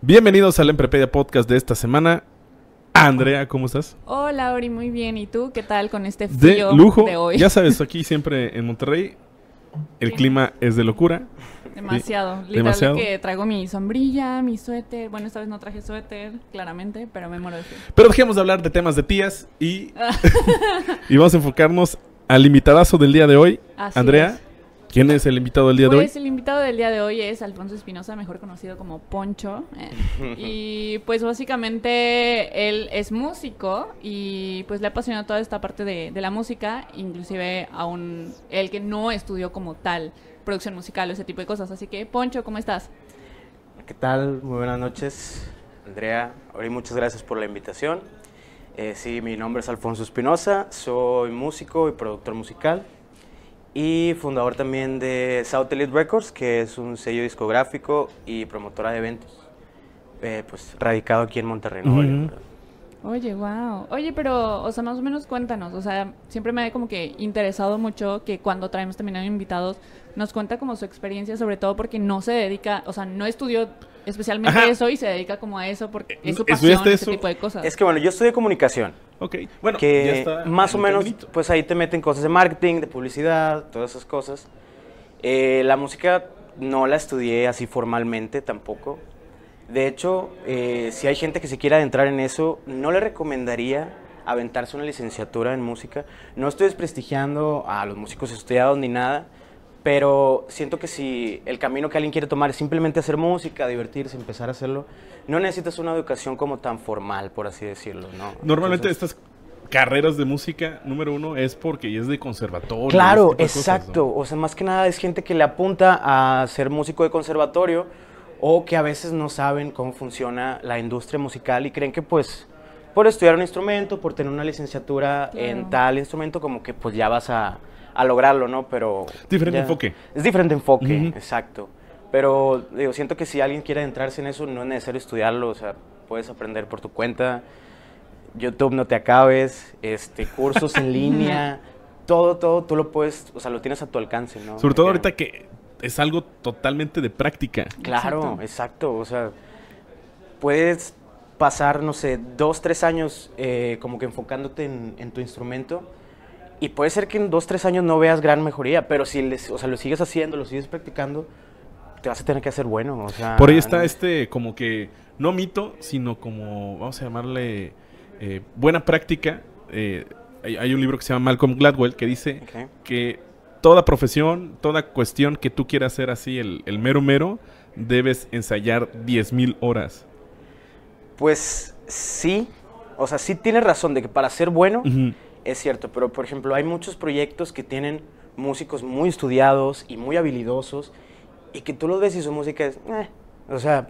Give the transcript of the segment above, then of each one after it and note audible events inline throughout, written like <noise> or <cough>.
Bienvenidos al Emprepedia Podcast de esta semana. Andrea, ¿cómo estás? Hola, Ori, muy bien. ¿Y tú qué tal con este frío de, lujo. de hoy? Ya sabes, aquí siempre en Monterrey el clima es de locura. Demasiado. Demasiado. que traigo mi sombrilla, mi suéter. Bueno, esta vez no traje suéter, claramente, pero me muero de frío. Pero dejemos de hablar de temas de tías y, <laughs> <laughs> y vamos a enfocarnos al invitadazo del día de hoy, Andrea. ¿Quién es el invitado del día de hoy? Pues el invitado del día de hoy es Alfonso Espinosa, mejor conocido como Poncho. Eh, <laughs> y pues básicamente él es músico y pues le apasiona toda esta parte de, la música, inclusive aún él que no estudió como tal producción musical o ese tipo de cosas. Así que, Poncho, ¿cómo estás? ¿Qué tal? Muy buenas noches, Andrea. Hoy muchas gracias por la invitación. Eh, sí, mi nombre es Alfonso Espinosa, soy músico y productor musical y fundador también de South Elite Records, que es un sello discográfico y promotora de eventos, eh, pues radicado aquí en Monterrey. Oye, wow. Oye, pero, o sea, más o menos cuéntanos, o sea, siempre me ha como que interesado mucho que cuando traemos también a invitados, nos cuenta como su experiencia, sobre todo porque no se dedica, o sea, no estudió especialmente eso y se dedica como a eso porque eh, es su pasión, ese tipo de cosas. Es que bueno, yo estudié comunicación bueno, que más o menos, pues ahí te meten cosas de marketing, de publicidad, todas esas cosas. Eh, la música no la estudié así formalmente tampoco. De hecho, eh, si hay gente que se quiera adentrar en eso, no le recomendaría aventarse una licenciatura en música. No estoy desprestigiando a los músicos estudiados ni nada, pero siento que si el camino que alguien quiere tomar es simplemente hacer música, divertirse, empezar a hacerlo, no necesitas una educación como tan formal, por así decirlo, ¿no? Normalmente estas carreras de música, número uno, es porque es de conservatorio. Claro, exacto. O sea, más que nada es gente que le apunta a ser músico de conservatorio o que a veces no saben cómo funciona la industria musical y creen que pues por estudiar un instrumento, por tener una licenciatura en tal instrumento, como que pues ya vas a a lograrlo, ¿no? Pero... Diferente enfoque. Es diferente enfoque, exacto. Pero digo, siento que si alguien quiere adentrarse en eso, no es necesario estudiarlo, o sea, puedes aprender por tu cuenta. YouTube no te acabes, este, cursos en <laughs> línea, todo, todo, tú lo puedes, o sea, lo tienes a tu alcance, ¿no? Sobre todo ahorita que es algo totalmente de práctica. Claro, exacto, o sea, puedes pasar, no sé, dos, tres años eh, como que enfocándote en, en tu instrumento y puede ser que en dos, tres años no veas gran mejoría, pero si lo sigues haciendo, lo sigues practicando, te vas a tener que hacer bueno. Por ahí está este, como que, no mito, sino como, vamos a llamarle, eh, buena práctica. Eh, hay, un libro que se llama Malcolm Gladwell que dice que toda profesión, toda cuestión que tú quieras hacer así, el, mero mero, debes ensayar 10.000 horas. Pues sí, o sea, sí tienes razón de que para ser bueno es cierto, pero por ejemplo, hay muchos proyectos que tienen músicos muy estudiados y muy habilidosos y que tú los ves y su música es, eh". o sea,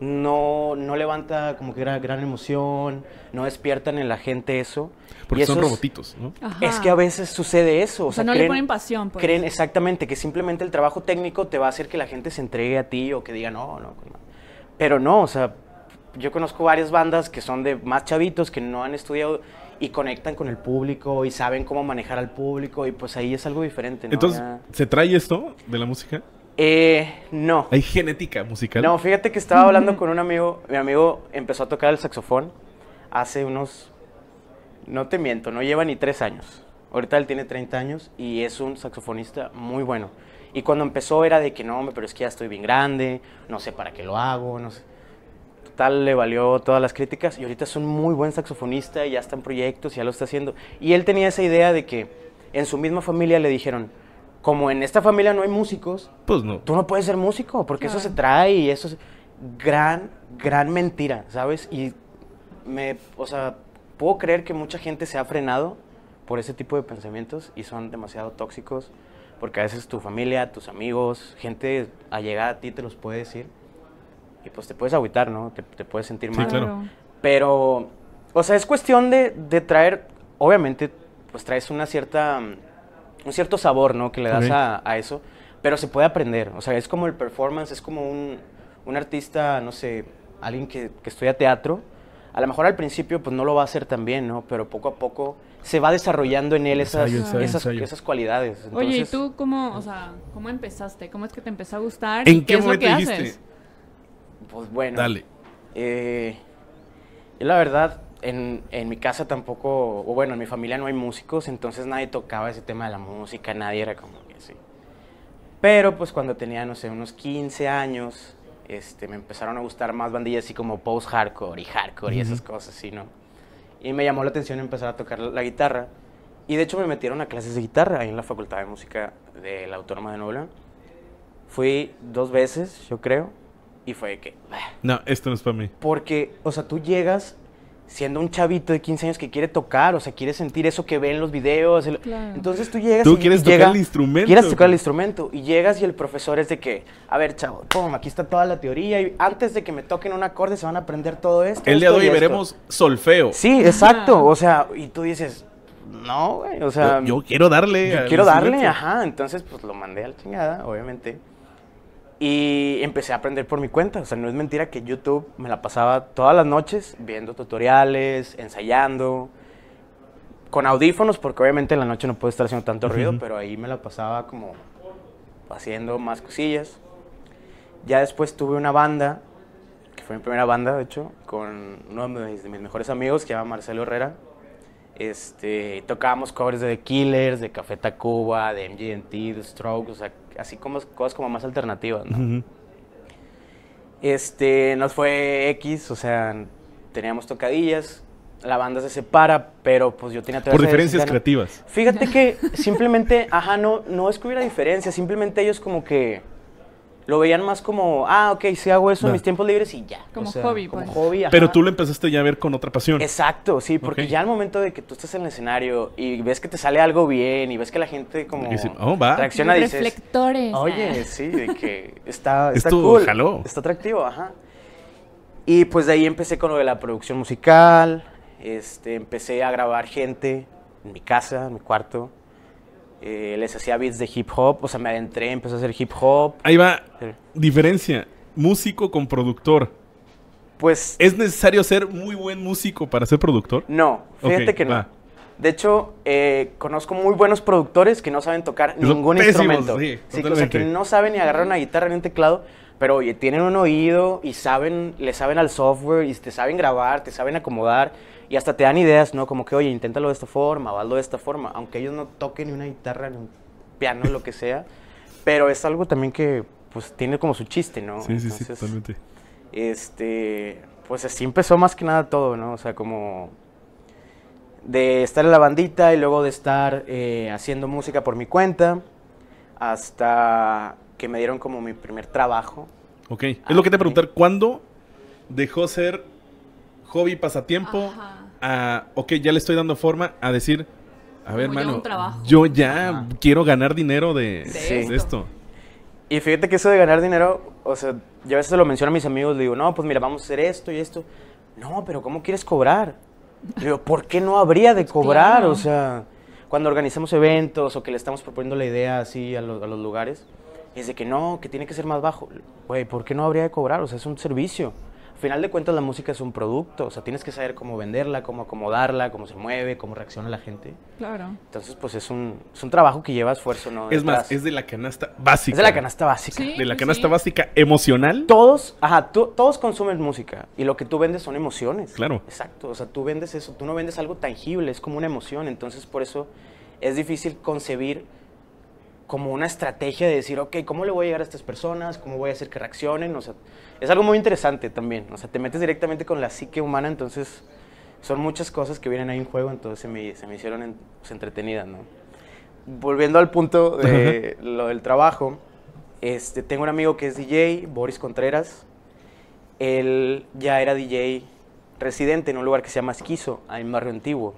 no, no levanta como que gran, gran emoción, no despiertan en la gente eso. Porque son robotitos, ¿no? Es que a veces sucede eso. O, sea, no le ponen pasión. Pues. Creen exactamente que simplemente el trabajo técnico te va a hacer que la gente se entregue a ti o que diga, no, no. Pues pero no, o sea, yo conozco varias bandas que son de más chavitos, que no han estudiado y conectan con el público y saben cómo manejar al público y pues ahí es algo diferente. ¿no? Entonces, ¿se trae esto de la música? Eh, no. ¿Hay genética musical? No, fíjate que estaba hablando con un amigo, mi amigo empezó a tocar el saxofón hace unos, no te miento, no lleva ni tres años. Ahorita él tiene 30 años y es un saxofonista muy bueno. Y cuando empezó era de que no, pero es que ya estoy bien grande, no sé para qué lo hago, no sé tal le valió todas las críticas y ahorita es un muy buen saxofonista y ya está en proyectos ya lo está haciendo. Y él tenía esa idea de que en su misma familia le dijeron, como en esta familia no hay músicos, pues no. Tú no puedes ser músico porque eso se trae y eso es gran, gran mentira, ¿sabes? Y me, o sea, puedo creer que mucha gente se ha frenado por ese tipo de pensamientos y son demasiado tóxicos porque a veces tu familia, tus amigos, gente allegada a ti te los puede decir y pues te puedes agüitar, ¿no? Te, puedes sentir mal. Sí, claro. Pero, o sea, es cuestión de, de, traer, obviamente, pues traes una cierta, un cierto sabor, ¿no? Que le das a, a, eso, pero se puede aprender, o sea, es como el performance, es como un, un artista, no sé, alguien que, que estudia teatro, a lo mejor al principio pues no lo va a hacer tan bien, ¿no? Pero poco a poco se va desarrollando en él esas, esas, esas cualidades. Oye, ¿y tú cómo, o sea, cómo empezaste? ¿Cómo es que te empezó a gustar? ¿En qué, momento es que dijiste? Pues bueno. Dale. Eh, yo la verdad, en, en, mi casa tampoco, o bueno, en mi familia no hay músicos, entonces nadie tocaba ese tema de la música, nadie era como que así. Pero pues cuando tenía, no sé, unos 15 años, este, me empezaron a gustar más bandillas así como post-hardcore y hardcore y esas cosas, ¿sí, ¿no? Y me llamó la atención empezar a tocar la guitarra. Y de hecho me metieron a clases de guitarra ahí en la Facultad de Música de la Autónoma de Nuevo Fui dos veces, yo creo y fue que... No, esto no es para mí. Porque, o sea, tú llegas siendo un chavito de 15 años que quiere tocar, o sea, quiere sentir eso que ve en los videos. Entonces tú llegas ¿Tú quieres tocar el instrumento. Quieres tocar el instrumento y llegas y el profesor es de que, a ver, chavo, toma, aquí está toda la teoría y antes de que me toquen un acorde se van a aprender todo esto. El día de hoy veremos solfeo. Sí, exacto, o sea, y tú dices, no, güey, o sea, yo, quiero darle. Yo quiero darle, ajá, entonces pues lo mandé al chingada, obviamente. Y empecé a aprender por mi cuenta. O sea, no es mentira que YouTube me la pasaba todas las noches viendo tutoriales, ensayando, con audífonos, porque obviamente en la noche no puedo estar haciendo tanto ruido, pero ahí me la pasaba como haciendo más cosillas. Ya después tuve una banda, que fue mi primera banda, de hecho, con uno de mis, mejores amigos, que se llama Marcelo Herrera. Este, tocábamos covers de The Killers, de Café Tacuba, de MGMT, de Strokes, o sea, así como cosas como más alternativas, ¿no? Este, nos fue X, o sea, teníamos tocadillas, la banda se separa, pero pues yo tenía Por diferencias creativas. Fíjate que simplemente, ajá, no, no es que hubiera diferencias, simplemente ellos como que lo veían más como, ah, ok, sí hago eso en mis tiempos libres y ya. Como hobby. Como pues. hobby Pero tú lo empezaste ya a ver con otra pasión. Exacto, sí, porque ya al momento de que tú estás en el escenario y ves que te sale algo bien y ves que la gente como Oh, va. Reflectores. Oye, sí, de que está, está cool. Está atractivo, ajá. Y pues de ahí empecé con lo de la producción musical, este, empecé a grabar gente en mi casa, en mi cuarto. Eh, les hacía beats de hip hop, o sea, me adentré, empecé a hacer hip hop. Ahí va. Diferencia, músico con productor. Pues... ¿Es necesario ser muy buen músico para ser productor? No, fíjate que no. De hecho, eh, conozco muy buenos productores que no saben tocar ningún instrumento. Sí, sí o sea, que no saben ni agarrar una guitarra ni un teclado, pero oye, tienen un oído y saben, le saben al software y te saben grabar, te saben acomodar. Y hasta te dan ideas, ¿no? Como que, oye, inténtalo de esta forma o hazlo de esta forma. Aunque ellos no toquen ni una guitarra, ni un piano, lo que sea. Pero es algo también que, pues, tiene como su chiste, ¿no? Sí, sí, sí, totalmente. Este, pues así empezó más que nada todo, ¿no? O sea, como de estar en la bandita y luego de estar eh, haciendo música por mi cuenta hasta que me dieron como mi primer trabajo. Ok, es lo que te ah, preguntar, ¿cuándo dejó ser hobby, pasatiempo Ajá ok, ya le estoy dando forma a decir, a ver, mano, yo ya quiero ganar dinero de, esto. Y fíjate que eso de ganar dinero, o sea, ya a veces lo menciono a mis amigos, le digo, no, pues mira, vamos a hacer esto y esto. No, pero ¿cómo quieres cobrar? Le digo, ¿por qué no habría de pues cobrar? O sea, cuando organizamos eventos o que le estamos proponiendo la idea así a, los, lugares, es de que no, que tiene que ser más bajo. Güey, ¿por qué no habría de cobrar? O sea, es un servicio. Al final de cuentas, la música es un producto, o sea, tienes que saber cómo venderla, cómo acomodarla, cómo se mueve, cómo reacciona la gente. Claro. Entonces, pues es un, es un trabajo que lleva esfuerzo, ¿no? Es más, es de la canasta básica. Es de la canasta básica. de la canasta básica emocional. Todos, ajá, todos consumen música y lo que tú vendes son emociones. Claro. Exacto, o sea, tú vendes eso, tú no vendes algo tangible, es como una emoción, entonces por eso es difícil concebir como una estrategia de decir, ok, ¿cómo le voy a llegar a estas personas? ¿Cómo voy a hacer que reaccionen? O sea, es algo muy interesante también. O sea, te metes directamente con la psique humana, entonces son muchas cosas que vienen ahí en juego, entonces se me, hicieron pues, entretenidas, ¿no? Volviendo al punto de lo del trabajo, este, tengo un amigo que es DJ, Boris Contreras. Él ya era DJ residente en un lugar que se llama Esquizo, en Barrio Antiguo.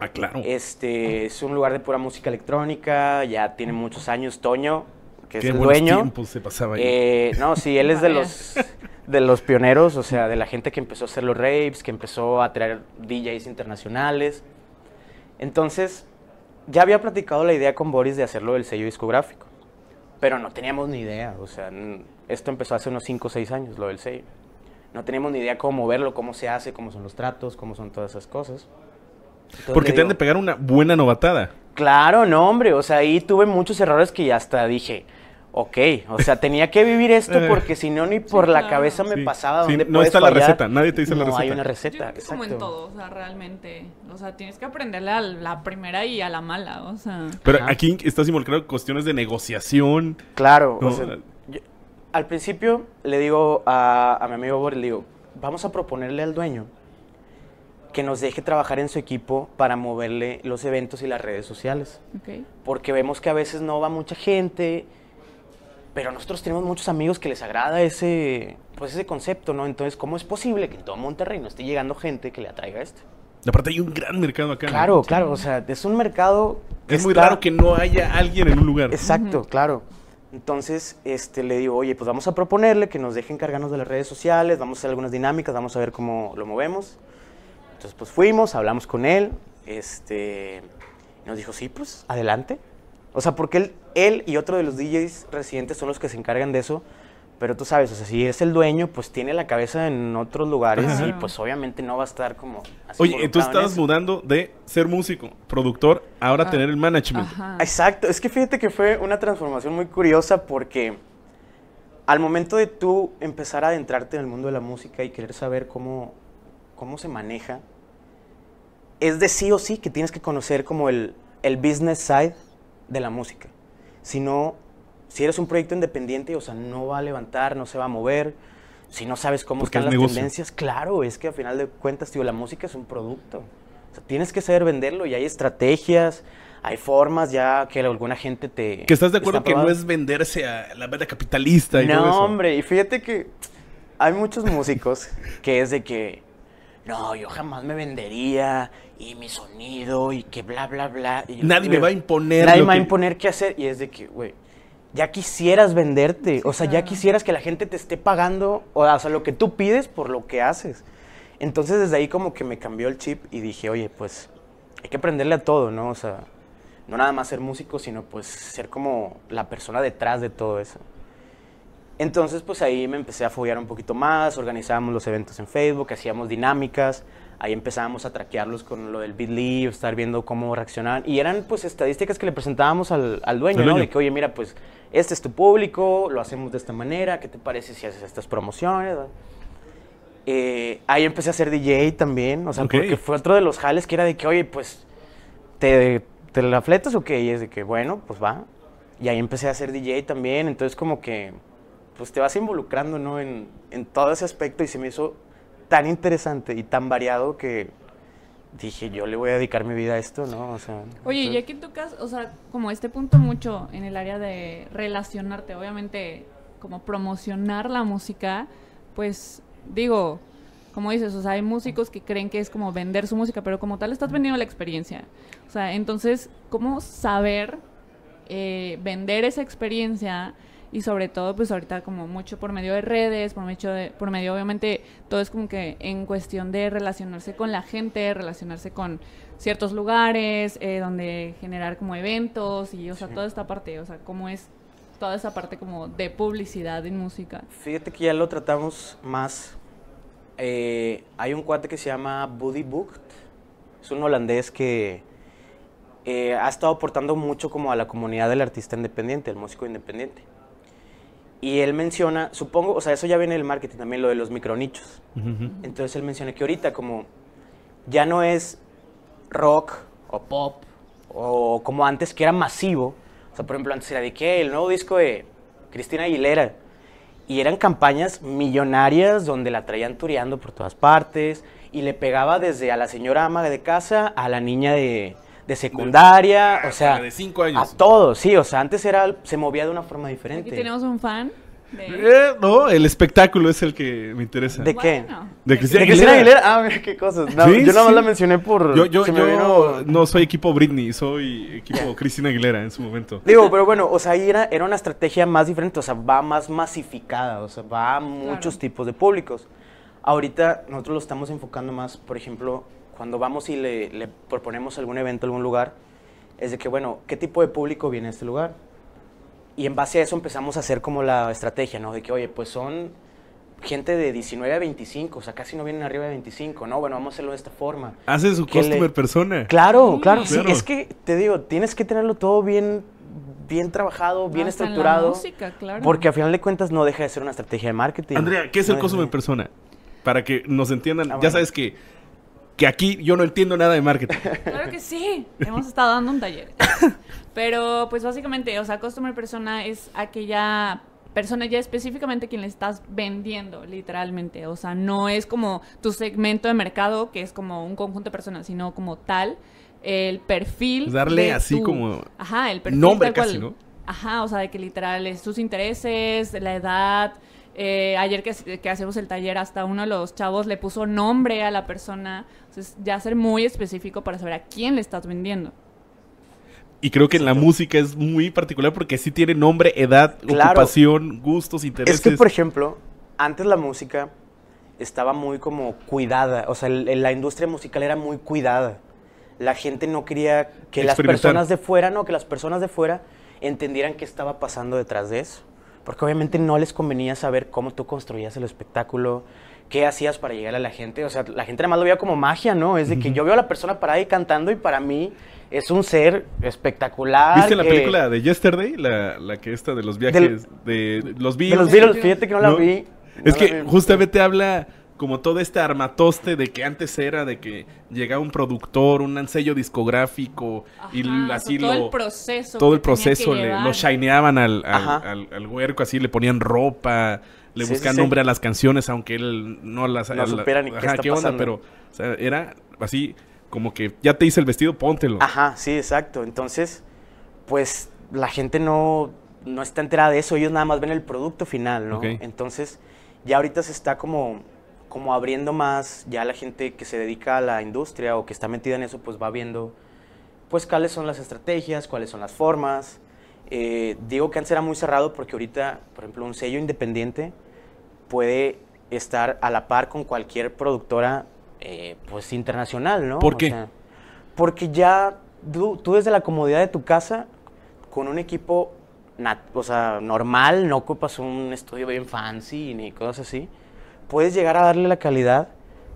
Ah, claro. Este, es un lugar de pura música electrónica, ya tiene muchos años Toño, que es el dueño. tiempo, se pasaba ahí. Eh, no, sí, él es de los <laughs> de los pioneros, o sea, de la gente que empezó a hacer los raves, que empezó a traer DJs internacionales. Entonces, ya había platicado la idea con Boris de hacerlo del sello discográfico, pero no teníamos ni idea, o sea, esto empezó hace unos 5 o 6 años, lo del sello. No teníamos ni idea cómo moverlo, cómo se hace, cómo son los tratos, cómo son todas esas cosas. Porque te han de pegar una buena novatada. Claro, no, hombre. O sea, ahí tuve muchos errores que ya hasta dije, ok, o sea, tenía que vivir esto <laughs> eh. porque si no, ni por la cabeza me pasaba. no está la receta, nadie te dice la receta. No hay una receta. Es como en todo, o sea, realmente. O sea, tienes que aprenderle a la primera y a la mala, o sea. Pero aquí estás involucrado en cuestiones de negociación. Claro, al principio le digo a, a mi amigo Boris, le digo, vamos a proponerle al dueño que nos deje trabajar en su equipo para moverle los eventos y las redes sociales. Porque vemos que a veces no va mucha gente, pero nosotros tenemos muchos amigos que les agrada ese, pues ese concepto, ¿no? Entonces, ¿cómo es posible que en todo Monterrey no esté llegando gente que le atraiga esto? Aparte hay un gran mercado acá. Claro, claro, o sea, es un mercado... es muy raro que no haya alguien en un lugar. Exacto, claro. Entonces, este, le digo, oye, pues vamos a proponerle que nos dejen cargarnos de las redes sociales, vamos a hacer algunas dinámicas, vamos a ver cómo lo movemos. Entonces, pues fuimos, hablamos con él, este, nos dijo, sí, pues, adelante. O sea, porque él, él y otro de los DJs residentes son los que se encargan de eso, pero tú sabes, o sea, si es el dueño, pues tiene la cabeza en otros lugares y pues obviamente no va a estar como... Así Oye, tú estabas mudando de ser músico, productor, ahora ah. tener el management. Exacto, es que fíjate que fue una transformación muy curiosa porque al momento de tú empezar a adentrarte en el mundo de la música y querer saber cómo cómo se maneja, es de sí o sí que tienes que conocer como el, el business side de la música. Si no, si eres un proyecto independiente, o sea, no va a levantar, no se va a mover. Si no sabes cómo están las tendencias, claro, es que al final de cuentas, tío, la música es un producto. O sea, tienes que saber venderlo y hay estrategias, hay formas ya que alguna gente te... Que estás de acuerdo que no es venderse a la verdad capitalista y No, hombre, y fíjate que hay muchos músicos que es de que no, yo jamás me vendería y mi sonido y que bla, bla, bla. nadie me va a imponer. Nadie me va a imponer qué hacer. Y es de que, güey, ya quisieras venderte. o sea, ya quisieras que la gente te esté pagando, o, o, sea, lo que tú pides por lo que haces. Entonces, desde ahí como que me cambió el chip y dije, oye, pues hay que aprenderle a todo, ¿no? O sea, no nada más ser músico, sino pues ser como la persona detrás de todo eso. Entonces, pues ahí me empecé a follar un poquito más, organizábamos los eventos en Facebook, hacíamos dinámicas, ahí empezábamos a traquearlos con lo del Bit.ly, estar viendo cómo reaccionaban. Y eran pues estadísticas que le presentábamos al, dueño, ¿no? De que, oye, mira, pues este es tu público, lo hacemos de esta manera, ¿qué te parece si haces estas promociones? Eh, ahí empecé a ser DJ también, o sea, porque fue otro de los jales que era de que, oye, pues, ¿te, te la fletas o qué? Y es de que, bueno, pues va. Y ahí empecé a ser DJ también, entonces como que pues te vas involucrando ¿no? en, en todo ese aspecto y se me hizo tan interesante y tan variado que dije, yo le voy a dedicar mi vida a esto, ¿no? O sea, Oye, ya que caso o sea, como este punto mucho en el área de relacionarte, obviamente, como promocionar la música, pues digo, como dices, o sea, hay músicos que creen que es como vender su música, pero como tal estás vendiendo la experiencia. O sea, entonces, ¿cómo saber eh, vender esa experiencia? y sobre todo pues ahorita como mucho por medio de redes, por medio por medio obviamente todo es como que en cuestión de relacionarse con la gente, relacionarse con ciertos lugares, eh, donde generar como eventos y o sea toda esta parte, o sea cómo es toda esa parte como de publicidad en música. Fíjate que ya lo tratamos más. Eh, hay un cuate que se llama Buddy booked es un holandés que eh, ha estado aportando mucho como a la comunidad del artista independiente, el músico independiente. Y él menciona, supongo, o sea, eso ya viene del marketing también, lo de los micronichos. Entonces él menciona que ahorita como ya no es rock o pop o como antes que era masivo. O sea, por ejemplo, antes era de que el nuevo disco de Cristina Aguilera. Y eran campañas millonarias donde la traían tureando por todas partes y le pegaba desde a la señora ama de casa a la niña de, de secundaria, o sea, de cinco años. a todos, sí, o sea, antes era se movía de una forma diferente. Aquí tenemos un fan. Eh, no, el espectáculo es el que me interesa. ¿De qué? de Cristina Aguilera. Ah, mira qué cosas. Yo nada más la mencioné por. Yo, no soy equipo Britney, soy equipo <laughs> Cristina Aguilera en su momento. Digo, pero bueno, o sea, ahí era, una estrategia más diferente, o sea, va más masificada, o sea, va a muchos tipos de públicos. Ahorita nosotros lo estamos enfocando más, por ejemplo, cuando vamos y le, proponemos algún evento, algún lugar, es de que, bueno, ¿qué tipo de público viene a este lugar? Y en base a eso empezamos a hacer como la estrategia, ¿no? De que, oye, pues son gente de 19 a 25, o sea, casi no vienen arriba de 25, ¿no? Bueno, vamos a hacerlo de esta forma. Hace su customer persona. Claro, claro, sí. Es que, te digo, tienes que tenerlo todo bien bien trabajado, bien estructurado. música, claro. Porque al final de cuentas no deja de ser una estrategia de marketing. Andrea, ¿qué es el customer persona? Para que nos entiendan, ah, ya sabes que que aquí yo no entiendo nada de marketing. <laughs> Claro que sí, hemos estado dando un taller. Pero pues básicamente, o sea, customer persona es aquella persona ya específicamente quien le estás vendiendo, literalmente. O sea, no es como tu segmento de mercado, que es como un conjunto de personas, sino como tal, el perfil. Pues darle así como. Ajá, el Nombre casi, ¿no? Ajá, o sea, de que literal es sus intereses, la edad, eh, ayer que, hacemos el taller, hasta uno de los chavos le puso nombre a la persona. Entonces, ya ser muy específico para saber a quién le estás vendiendo. Y creo que en la música es muy particular porque sí tiene nombre, edad, ocupación, gustos, intereses. Es que, por ejemplo, antes la música estaba muy como cuidada. O sea, la industria musical era muy cuidada. La gente no quería que las personas de fuera, no, que las personas de fuera entendieran qué estaba pasando detrás de eso porque obviamente no les convenía saber cómo tú construías el espectáculo, qué hacías para llegar a la gente. O sea, la gente además lo veía como magia, ¿no? Es de que yo veo a la persona parada ahí cantando y para mí es un ser espectacular. ¿Viste la película de Yesterday? La, que está de los viajes, de los Beatles. los virus, fíjate que no, la vi. es que justamente habla como todo este armatoste de que antes era de que llegaba un productor, un sello discográfico y así todo el proceso. Todo el proceso, lo shineaban al, al, huerco, así le ponían ropa, le buscaban nombre a las canciones, aunque él no las... No supera ni qué, está pero o sea, era así como que ya te hice el vestido, póntelo. Ajá, sí, exacto. Entonces, pues la gente no, no está enterada de eso, ellos nada más ven el producto final, ¿no? Entonces, ya ahorita se está como como abriendo más, ya la gente que se dedica a la industria o que está metida en eso, pues va viendo, pues cuáles son las estrategias, cuáles son las formas. Eh, digo que antes era muy cerrado porque ahorita, por ejemplo, un sello independiente puede estar a la par con cualquier productora, eh, pues internacional, ¿no? ¿Por qué? porque ya tú, tú, desde la comodidad de tu casa, con un equipo, o sea, normal, no ocupas un estudio bien fancy ni cosas así puedes llegar a darle la calidad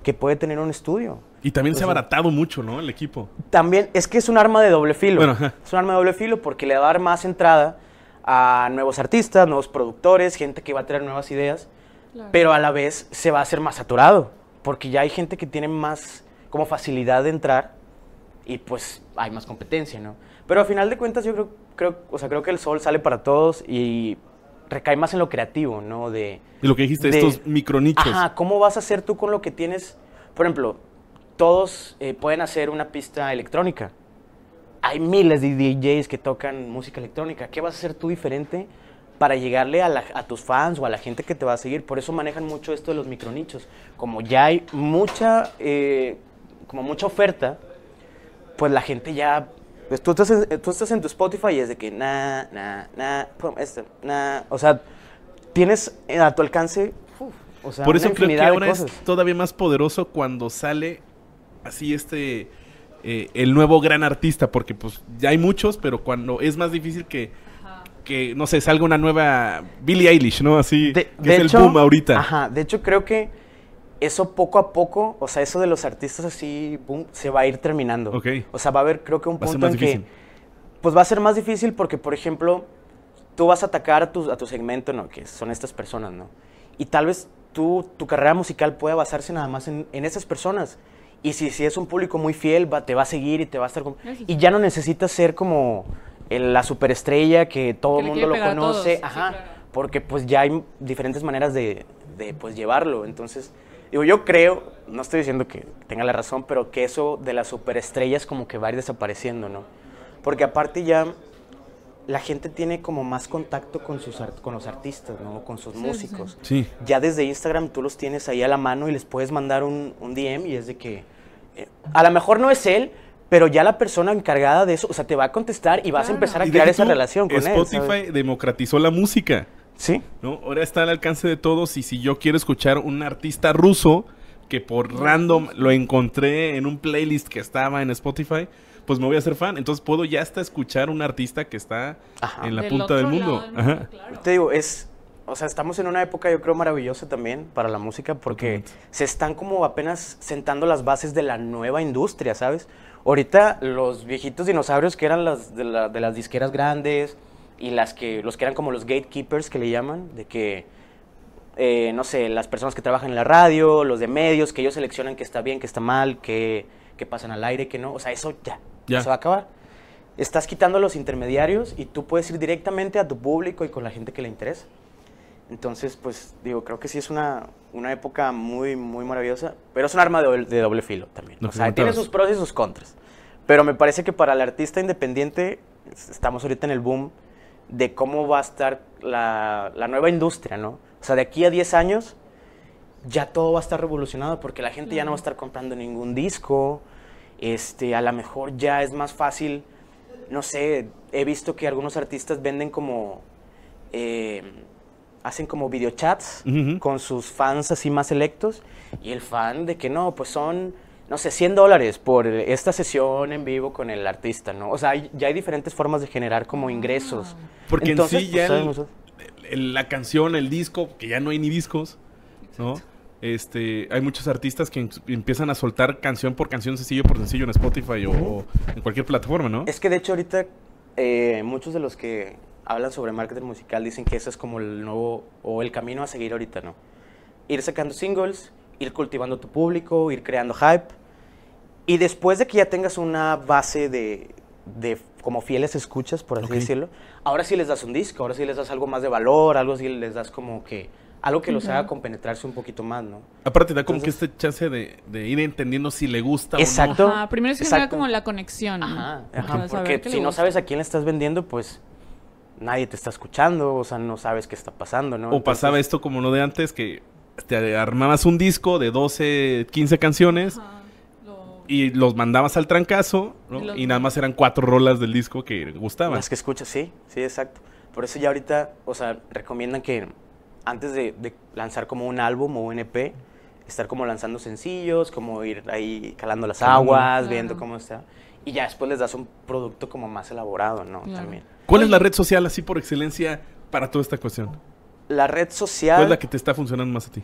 que puede tener un estudio. Y también se ha abaratado mucho, ¿no? El equipo. También, es que es un arma de doble filo. es un arma de doble filo porque le va a dar más entrada a nuevos artistas, nuevos productores, gente que va a tener nuevas ideas, pero a la vez se va a hacer más saturado, porque ya hay gente que tiene más como facilidad de entrar y pues hay más competencia, ¿no? Pero a final de cuentas yo creo, creo, o sea, creo que el sol sale para todos y recae más en lo creativo, ¿no? De, lo que dijiste, estos micronichos. Ajá, ¿cómo vas a hacer tú con lo que tienes? Por ejemplo, todos eh, pueden hacer una pista electrónica. Hay miles de DJs que tocan música electrónica. ¿Qué vas a hacer tú diferente para llegarle a, tus fans o a la gente que te va a seguir? Por eso manejan mucho esto de los micronichos. Como ya hay mucha, eh, como mucha oferta, pues la gente ya pues tú estás, en, eh, tú estás en tu Spotify y es de que na, na, na, este, O sea, tienes eh, a tu alcance. o sea, Por eso creo que ahora es todavía más poderoso cuando sale así este. Eh, el nuevo gran artista, porque pues ya hay muchos, pero cuando es más difícil que, que no sé, salga una nueva Billie Eilish, ¿no? Así que es el boom ahorita. Ajá, de hecho creo que eso poco a poco, o sea, eso de los artistas así, boom, se va a ir terminando. O sea, va a haber, creo que un va punto en difícil. que, pues va a ser más difícil porque, por ejemplo, tú vas a atacar a tu, a tu segmento, ¿no? Que son estas personas, ¿no? Y tal vez tú, tu carrera musical pueda basarse nada más en, en esas personas. Y si, si es un público muy fiel, va, te va a seguir y te va a estar... Y ya no necesitas ser como la superestrella que todo el mundo lo conoce. Ajá. Porque pues ya hay diferentes maneras de, de pues llevarlo. Entonces yo creo, no estoy diciendo que tenga la razón, pero que eso de las superestrellas como que va a ir desapareciendo, ¿no? Porque aparte ya la gente tiene como más contacto con, sus con los artistas, ¿no? Con sus músicos. Ya desde Instagram tú los tienes ahí a la mano y les puedes mandar un, un DM y es de que eh, a lo mejor no es él, pero ya la persona encargada de eso, o sea, te va a contestar y vas a empezar a crear esa relación con él. Spotify democratizó la música. Sí. ¿no? Ahora está al alcance de todos y si yo quiero escuchar un artista ruso que por random lo encontré en un playlist que estaba en Spotify, pues me voy a hacer fan. Entonces puedo ya hasta escuchar un artista que está en la punta del mundo. Te digo, es... O sea, estamos en una época yo creo maravillosa también para la música porque se están como apenas sentando las bases de la nueva industria, ¿sabes? Ahorita los viejitos dinosaurios que eran las de, de las disqueras grandes, y las que, los que eran como los gatekeepers que le llaman, de que, eh, no sé, las personas que trabajan en la radio, los de medios, que ellos seleccionan que está bien, que está mal, que, que pasan al aire, que no. O sea, eso ya, ya. se va a acabar. Estás quitando los intermediarios y tú puedes ir directamente a tu público y con la gente que le interesa. Entonces, pues digo, creo que sí es una, una época muy, muy maravillosa, pero es un arma de doble, filo también. o sea, tiene sus pros y sus contras. Pero me parece que para el artista independiente, estamos ahorita en el boom de cómo va a estar la, la nueva industria, ¿no? O sea, de aquí a 10 años ya todo va a estar revolucionado porque la gente ya no va a estar comprando ningún disco. Este, a lo mejor ya es más fácil, no sé, he visto que algunos artistas venden como, eh, hacen como videochats con sus fans así más selectos y el fan de que no, pues son no sé, 100 dólares por esta sesión en vivo con el artista, ¿no? O sea, ya hay diferentes formas de generar como ingresos. Porque Entonces, en sí pues, ya la canción, el disco, que ya no hay ni discos, ¿no? Este, hay muchos artistas que empiezan a soltar canción por canción, sencillo por sencillo en Spotify o, en cualquier plataforma, ¿no? Es que de hecho ahorita eh, muchos de los que hablan sobre marketing musical dicen que ese es como el nuevo o el camino a seguir ahorita, ¿no? Ir sacando singles, ir cultivando tu público, ir creando hype. Y después de que ya tengas una base de, como fieles escuchas, por así decirlo, ahora sí les das un disco, ahora sí les das algo más de valor, algo sí les das como que algo que los haga compenetrarse un poquito más, ¿no? Aparte da como que este chance de, ir entendiendo si le gusta o no. Ajá, primero es que se haga como la conexión. Ajá, ajá. porque si no sabes a quién le estás vendiendo, pues nadie te está escuchando, o sea, no sabes qué está pasando, ¿no? O pasaba esto como no de antes que te armabas un disco de 12, 15 canciones. Y los mandabas al trancazo, y, nada más eran cuatro rolas del disco que gustaban. Las que escuchas, sí, sí, exacto. Por eso ya ahorita, o sea, recomiendan que antes de, lanzar como un álbum o un EP, estar como lanzando sencillos, como ir ahí calando las aguas, viendo cómo está. Y ya después les das un producto como más elaborado, ¿no? También. ¿Cuál es la red social así por excelencia para toda esta cuestión? la red social. ¿Cuál es la que te está funcionando más a ti?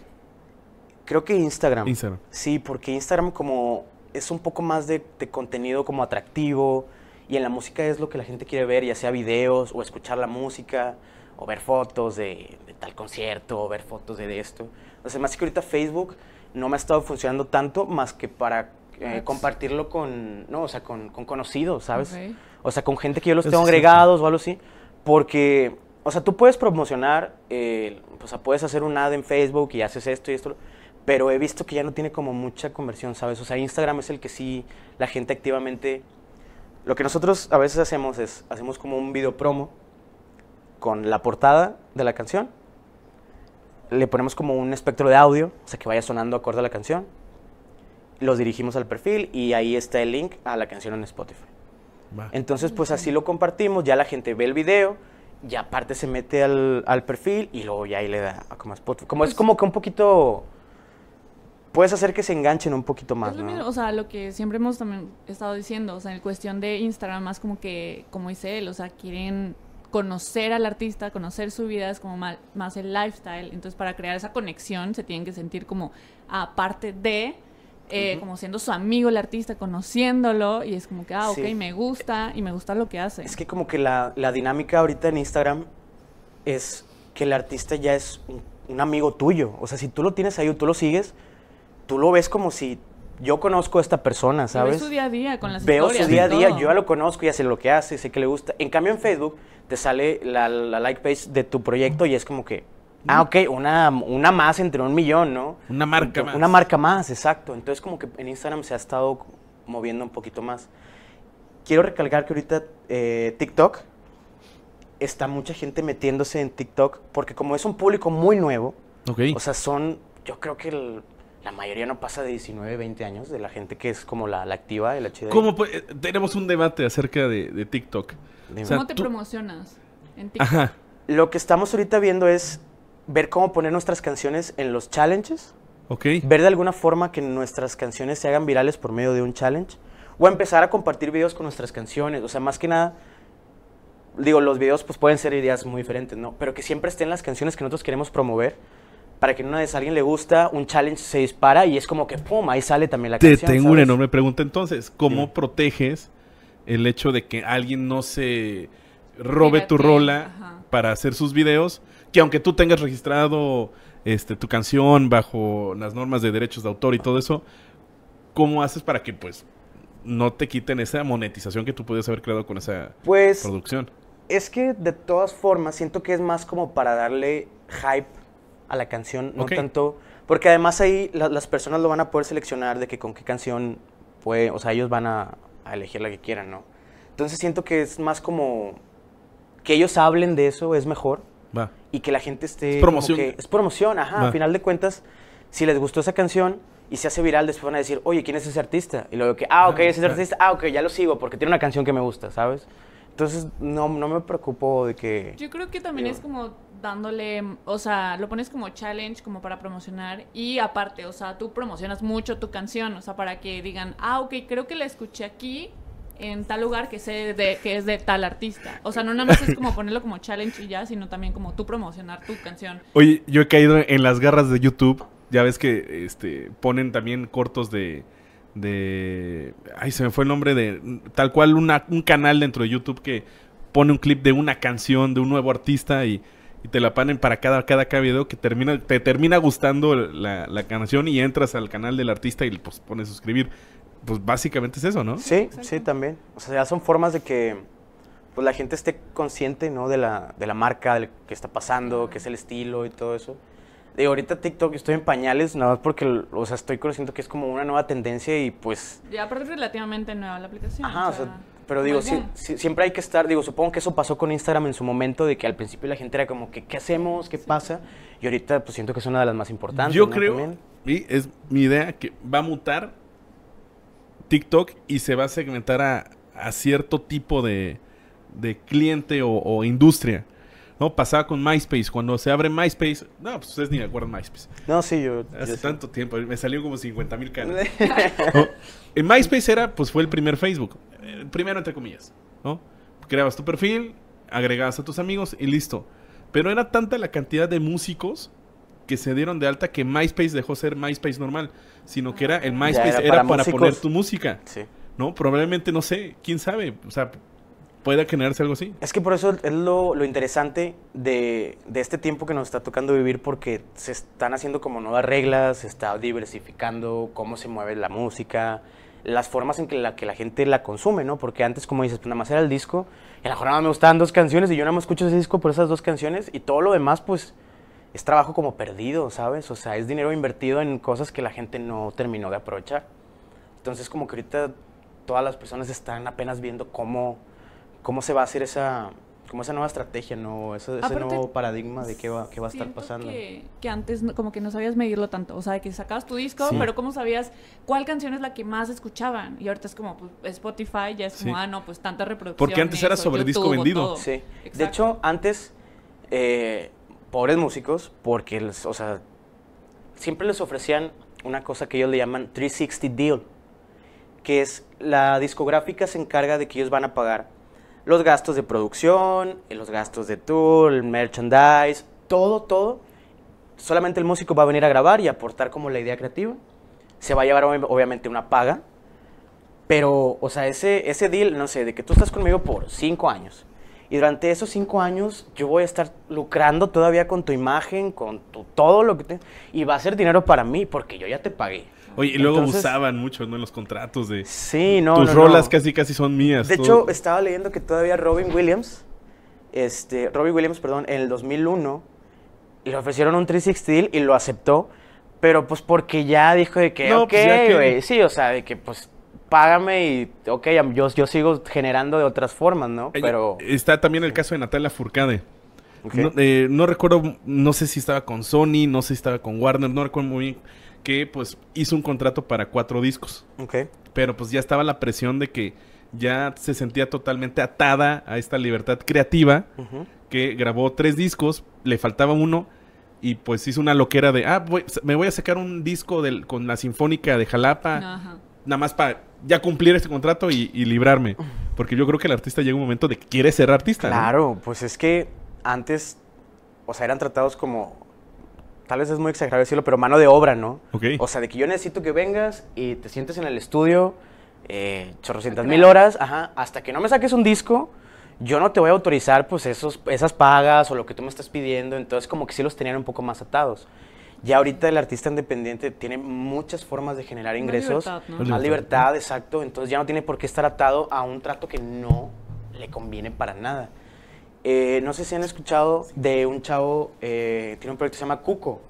Creo que Instagram. Instagram. Sí, porque Instagram como es un poco más de, contenido como atractivo y en la música es lo que la gente quiere ver, ya sea videos o escuchar la música o ver fotos de, tal concierto o ver fotos de, esto. O sea, más que ahorita Facebook no me ha estado funcionando tanto más que para eh, compartirlo con, no, o sea, con, conocidos, ¿sabes? O sea, con gente que yo los tengo agregados o algo así, porque o sea, tú puedes promocionar, eh, o sea, puedes hacer un ad en Facebook y haces esto y esto, pero he visto que ya no tiene como mucha conversión, ¿sabes? O sea, Instagram es el que sí la gente activamente... Lo que nosotros a veces hacemos es, hacemos como un video promo con la portada de la canción, le ponemos como un espectro de audio, o sea, que vaya sonando acorde a la canción, los dirigimos al perfil y ahí está el link a la canción en Spotify. Entonces, pues así lo compartimos, ya la gente ve el video, y aparte se mete al, perfil y luego ya ahí le da como Como es pues como que un poquito puedes hacer que se enganchen un poquito más. Es lo o sea, lo que siempre hemos también estado diciendo, o sea, en cuestión de Instagram, más como que, como dice él, o sea, quieren conocer al artista, conocer su vida, es como más el lifestyle. Entonces, para crear esa conexión, se tienen que sentir como aparte de eh, como siendo su amigo el artista, conociéndolo, y es como que, ah, ok, me gusta, y me gusta lo que hace. Es que como que la, dinámica ahorita en Instagram es que el artista ya es un, amigo tuyo. O sea, si tú lo tienes ahí o tú lo sigues, tú lo ves como si yo conozco a esta persona, ¿sabes? Veo su día a día con las Veo su día a día, yo ya lo conozco, ya sé lo que hace, sé que le gusta. En cambio en Facebook te sale la, la like page de tu proyecto y es como que Ah, ok, una, una más entre un millón, ¿no? Una marca más. Una marca más, exacto. Entonces como que en Instagram se ha estado moviendo un poquito más. Quiero recalcar que ahorita eh, TikTok está mucha gente metiéndose en TikTok porque como es un público muy nuevo, okay. o sea, son, yo creo que la mayoría no pasa de 19, 20 años de la gente que es como la, activa el la ¿Cómo tenemos un debate acerca de, TikTok. ¿Cómo te promocionas en TikTok? Ajá. Lo que estamos ahorita viendo es ver cómo poner nuestras canciones en los challenges. Okay. Ver de alguna forma que nuestras canciones se hagan virales por medio de un challenge. O empezar a compartir videos con nuestras canciones. O sea, más que nada, digo, los videos pues pueden ser ideas muy diferentes, ¿no? Pero que siempre estén las canciones que nosotros queremos promover. Para que una vez a alguien le gusta, un challenge se dispara y es como que ¡pum! Ahí sale también la canción. tengo una enorme pregunta entonces. ¿Cómo proteges el hecho de que alguien no se robe tu rola para hacer sus videos? que aunque tú tengas registrado este, tu canción bajo las normas de derechos de autor y todo eso, ¿cómo haces para que pues no te quiten esa monetización que tú pudieses haber creado con esa pues, producción? Es que de todas formas siento que es más como para darle hype a la canción, no tanto... Porque además ahí las personas lo van a poder seleccionar de que con qué canción puede, o sea, ellos van a, a elegir la que quieran, ¿no? Entonces siento que es más como que ellos hablen de eso, es mejor. Va y que la gente esté... Es promoción. es promoción, ajá. Al final de cuentas, si les gustó esa canción y se hace viral, después van a decir, oye, ¿quién es ese artista? Y luego que, ah, ok, ah, es ese artista, ah, ok, ya lo sigo porque tiene una canción que me gusta, ¿sabes? Entonces, no, no me preocupo de que... Yo creo que también es como dándole, o sea, lo pones como challenge, como para promocionar. Y aparte, o sea, tú promocionas mucho tu canción, o sea, para que digan, ah, ok, creo que la escuché aquí, en tal lugar que, sé de, que es de tal artista. O sea, no nada más es como <laughs> ponerlo como challenge y ya, sino también como tú promocionar tu canción. Oye, yo he caído en las garras de YouTube. Ya ves que este, ponen también cortos de, de... Ay, se me fue el nombre de... Tal cual una, un canal dentro de YouTube que pone un clip de una canción, de un nuevo artista y, te la ponen para cada, cada, cada video que termina, te termina gustando la, canción y entras al canal del artista y pues pones suscribir pues básicamente es eso, ¿no? Sí, sí, también. O sea, ya son formas de que pues, la gente esté consciente, ¿no? De la, de la marca, de qué que está pasando, qué es el estilo y todo eso. De ahorita TikTok estoy en pañales, nada más porque, o sea, estoy conociendo que es como una nueva tendencia y pues... Ya aparte es relativamente nueva la aplicación. Ajá, o sea, pero digo, siempre hay que estar, digo, supongo que eso pasó con Instagram en su momento, de que al principio la gente era como que, ¿qué hacemos? ¿Qué pasa? Y ahorita pues siento que es una de las más importantes. Yo creo, y es mi idea, que va a mutar TikTok y se va a segmentar a, cierto tipo de, cliente o, industria. ¿no? Pasaba con MySpace. Cuando se abre MySpace, no, pues ustedes ni acuerdan MySpace. No, sí, yo. Hace tanto tiempo, me salió como 50 mil canales. En <laughs> MySpace era, pues fue el primer Facebook. El eh, primero, entre comillas. ¿no? Creabas tu perfil, agregabas a tus amigos y listo. Pero era tanta la cantidad de músicos que se dieron de alta que MySpace dejó ser MySpace normal, sino que era el MySpace era, para, poner tu música. ¿No? Probablemente, no sé, quién sabe. O sea, pueda generarse algo así. Es que por eso es lo, interesante de, este tiempo que nos está tocando vivir, porque se están haciendo como nuevas reglas, se está diversificando cómo se mueve la música, las formas en que la, que la gente la consume, ¿no? Porque antes, como dices, pues nada más era el disco, y a la jornada me gustaban dos canciones, y yo nada más escucho ese disco por esas dos canciones, y todo lo demás, pues es trabajo como perdido, ¿sabes? O sea, es dinero invertido en cosas que la gente no terminó de aprovechar. Entonces, como que ahorita todas las personas están apenas viendo cómo, cómo se va a hacer esa, como esa nueva estrategia, ¿no? Ese, ese nuevo paradigma de qué va, qué va a estar pasando. Que, que antes como que no sabías medirlo tanto, o sea, que sacabas tu disco, pero ¿cómo sabías cuál canción es la que más escuchaban? Y ahorita es como pues, Spotify, ya es como, ah, no, pues tanta reproducción Porque antes era sobre disco vendido. Sí. De hecho, antes eh, pobres músicos porque, o sea, siempre les ofrecían una cosa que ellos le llaman 360 deal, que es la discográfica se encarga de que ellos van a pagar los gastos de producción, los gastos de tour, el merchandise, todo, todo. Solamente el músico va a venir a grabar y aportar como la idea creativa. Se va a llevar obviamente una paga, pero, o sea, ese, ese deal, no sé, de que tú estás conmigo por cinco años y durante esos cinco años yo voy a estar lucrando todavía con tu imagen, con tu, todo lo que te... Y va a ser dinero para mí porque yo ya te pagué. Oye, y luego usaban mucho, ¿no? En los contratos de... Sí, no. Tus rolas casi casi son mías. De hecho, estaba leyendo que todavía Robin Williams, este, Robin Williams, perdón, en el 2001, le ofrecieron un 360 y lo aceptó, pero pues porque ya dijo de que, pues ok, güey, sí, o sea, de que pues págame y, ok, yo, yo sigo generando de otras formas, ¿no? Pero... Está también el caso de Natalia Furcade. Eh, no, recuerdo, no sé si estaba con Sony, no sé si estaba con Warner, no recuerdo muy bien, que pues hizo un contrato para cuatro discos. Pero pues ya estaba la presión de que ya se sentía totalmente atada a esta libertad creativa, que grabó tres discos, le faltaba uno, y pues hizo una loquera de, ah, me voy a sacar un disco del, con la Sinfónica de Jalapa. Ajá nada más para ya cumplir este contrato y, librarme. Porque yo creo que el artista llega un momento de que quiere ser artista. Claro, pues es que antes, o sea, eran tratados como, tal vez es muy exagerado decirlo, pero mano de obra, ¿no? O sea, de que yo necesito que vengas y te sientes en el estudio eh, mil horas, hasta que no me saques un disco, yo no te voy a autorizar pues esos, esas pagas o lo que tú me estás pidiendo. Entonces como que sí los tenían un poco más atados. Ya ahorita el artista independiente tiene muchas formas de generar ingresos, más libertad, exacto, entonces ya no tiene por qué estar atado a un trato que no le conviene para nada. Eh, no sé si han escuchado de un chavo, eh, tiene un proyecto que se llama Cuco.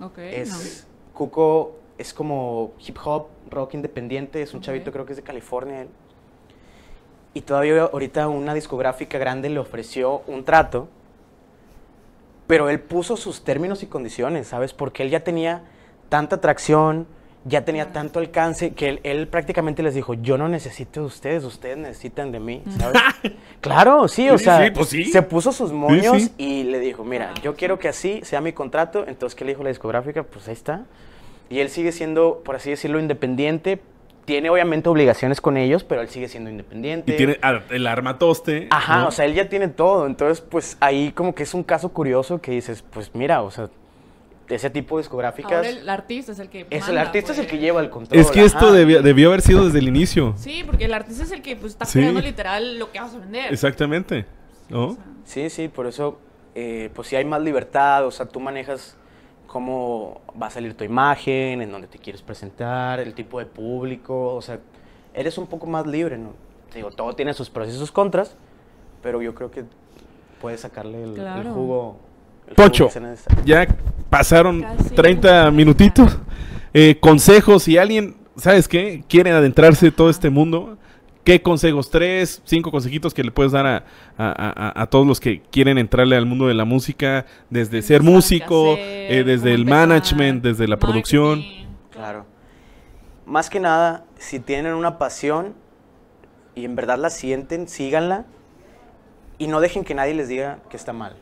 Okay, es, Cuco es como hip hop, rock independiente, es un chavito creo que es de California Y todavía ahorita una discográfica grande le ofreció un trato pero él puso sus términos y condiciones, ¿sabes? Porque él ya tenía tanta atracción, ya tenía tanto alcance, que él, prácticamente les dijo, yo no necesito de ustedes, ustedes necesitan de mí, mm. ¿sabes? <laughs> claro, sí, o sea, pues se puso sus moños y le dijo, mira, yo quiero que así sea mi contrato, entonces, ¿qué le dijo la discográfica? Pues ahí está. Y él sigue siendo, por así decirlo, independiente, tiene obviamente obligaciones con ellos, pero él sigue siendo independiente. Y tiene el arma toste. Ajá, o sea, él ya tiene todo. Entonces, pues ahí como que es un caso curioso que dices, pues mira, o sea, ese tipo de discográficas. Ahora el, artista es el que. Es el artista es el que pues. lleva el control. Es que esto debió, haber sido desde el inicio. Sí, porque el artista es el que pues, está creando literal lo que vas a vender. Exactamente. ¿No? Sí, sí, por eso, eh, pues si hay más libertad, o sea, tú manejas cómo va a salir tu imagen, en dónde te quieres presentar, el tipo de público, o sea, eres un poco más libre, ¿no? digo, todo tiene sus pros y sus contras, pero yo creo que puedes sacarle el, jugo. ya pasaron 30 minutitos. Eh, consejos, si alguien, ¿sabes qué? Quiere adentrarse todo este mundo, ¿Qué consejos? Tres, cinco consejitos que le puedes dar a, todos los que quieren entrarle al mundo de la música, desde ser músico, eh, desde el management, desde la producción. Claro. Más que nada, si tienen una pasión y en verdad la sienten, síganla y no dejen que nadie les diga que está mal.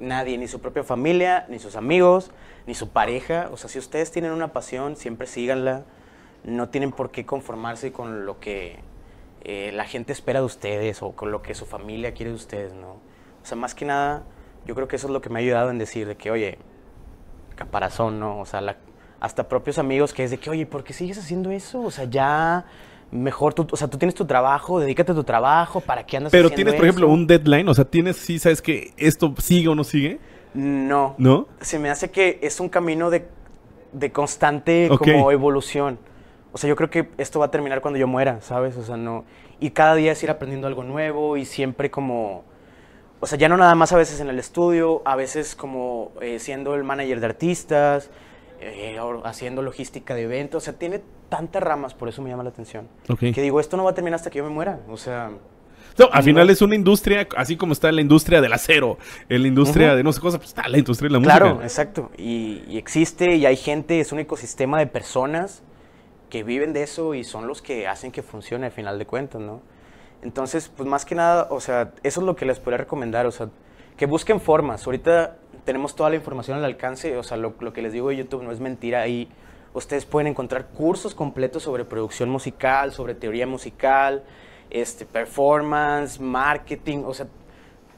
Nadie, ni su propia familia, ni sus amigos, ni su pareja. O sea, si ustedes tienen una pasión, siempre síganla. No tienen por qué conformarse con lo que eh, la gente espera de ustedes o con lo que su familia quiere de ustedes, ¿no? O sea, más que nada, yo creo que eso es lo que me ha ayudado en decir de que, oye, caparazón, ¿no? O sea, hasta propios amigos que es de que, oye, ¿por qué sigues haciendo eso? O sea, ya mejor o sea, tú tienes tu trabajo, dedícate a tu trabajo, ¿para qué andas Pero tienes, por ejemplo, un deadline, o sea, tienes, sí, sabes que esto sigue o no sigue. No. ¿No? Se me hace que es un camino de, constante como evolución o sea, yo creo que esto va a terminar cuando yo muera, ¿sabes? O sea, no. Y cada día es ir aprendiendo algo nuevo y siempre como. O sea, ya no nada más a veces en el estudio, a veces como eh, siendo el manager de artistas, eh, haciendo logística de eventos. O sea, tiene tantas ramas, por eso me llama la atención. Que digo, esto no va a terminar hasta que yo me muera. O sea. No, al final es una industria, así como está la industria del acero, la industria de no sé cosas, pues está la industria de la música. Claro, exacto. y existe y hay gente, es un ecosistema de personas que viven de eso y son los que hacen que funcione al final de cuentas, ¿no? Entonces, pues más que nada, o sea, eso es lo que les podría recomendar, o sea, que busquen formas. Ahorita tenemos toda la información al alcance, o sea, lo, que les digo de YouTube no es mentira, ahí ustedes pueden encontrar cursos completos sobre producción musical, sobre teoría musical, este, performance, marketing, o sea,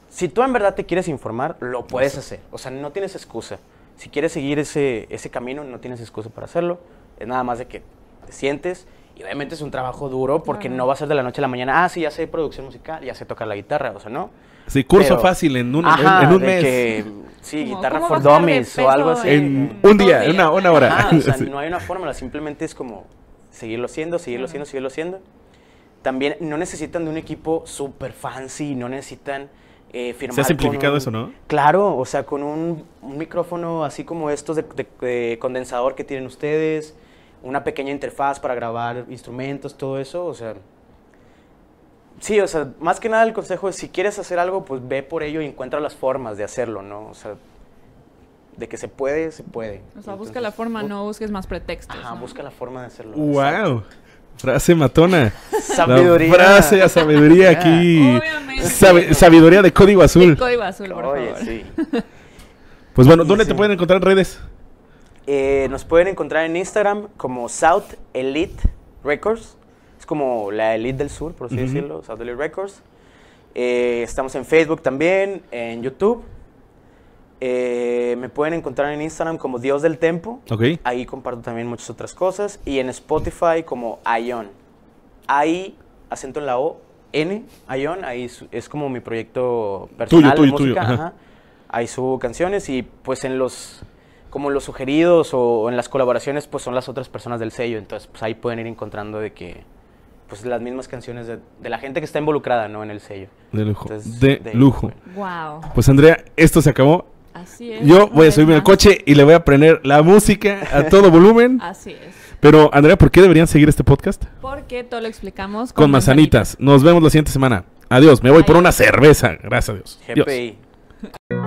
si tú en verdad te quieres informar, lo puedes hacer, o sea, no tienes excusa. Si quieres seguir ese, ese camino, no tienes excusa para hacerlo, es nada más de que sientes. Y obviamente es un trabajo duro porque no va a ser de la noche a la mañana. Ah, sí, ya sé producción musical, ya sé tocar la guitarra, o sea, ¿no? Sí, curso fácil en un, en un mes. sí, guitarra for dummies o algo así. En un día, en una, hora. o sea, <laughs> no hay una fórmula, simplemente es como seguirlo siendo seguirlo siendo seguirlo siendo También no necesitan de un equipo súper fancy, no necesitan eh, firmar. Se ha simplificado eso, ¿no? Claro, o sea, con un, micrófono así como estos de condensador que tienen ustedes una pequeña interfaz para grabar instrumentos, todo eso, o sea... Sí, o sea, más que nada el consejo es si quieres hacer algo, pues ve por ello y encuentra las formas de hacerlo, ¿no? O sea, de que se puede, se puede. O sea, busca la forma, no busques más pretextos. Ajá, busca la forma de hacerlo. ¡Wow! Frase matona. Sabiduría. frase a sabiduría aquí. ¡Obviamente! sabiduría de código azul. código azul, por Oye, sí. Pues bueno, ¿dónde te pueden encontrar redes? Eh, nos pueden encontrar en Instagram como South Elite Records. Es como la Elite del Sur, por así decirlo, South Elite Records. Eh, estamos en Facebook también, en YouTube. Eh, me pueden encontrar en Instagram como Dios del Tempo. Ahí comparto también muchas otras cosas. Y en Spotify como Ion. Ahí, acento en la O, N, Ion. Ahí es como mi proyecto personal. Ahí subo canciones y pues en los como los sugeridos o, en las colaboraciones, pues son las otras personas del sello. Entonces, pues ahí pueden ir encontrando de que, pues las mismas canciones de, la gente que está involucrada, ¿no? En el sello. De lujo. de, lujo. Wow. Pues Andrea, esto se acabó. Así es. Yo voy a subirme al coche y le voy a prender la música a todo volumen. <laughs> Así es. Pero, Andrea, ¿por qué deberían seguir este podcast? Porque todo lo explicamos con, con manzanitas. Nos vemos la siguiente semana. Adiós. Me voy por una cerveza. Gracias a Dios. GPI. Dios.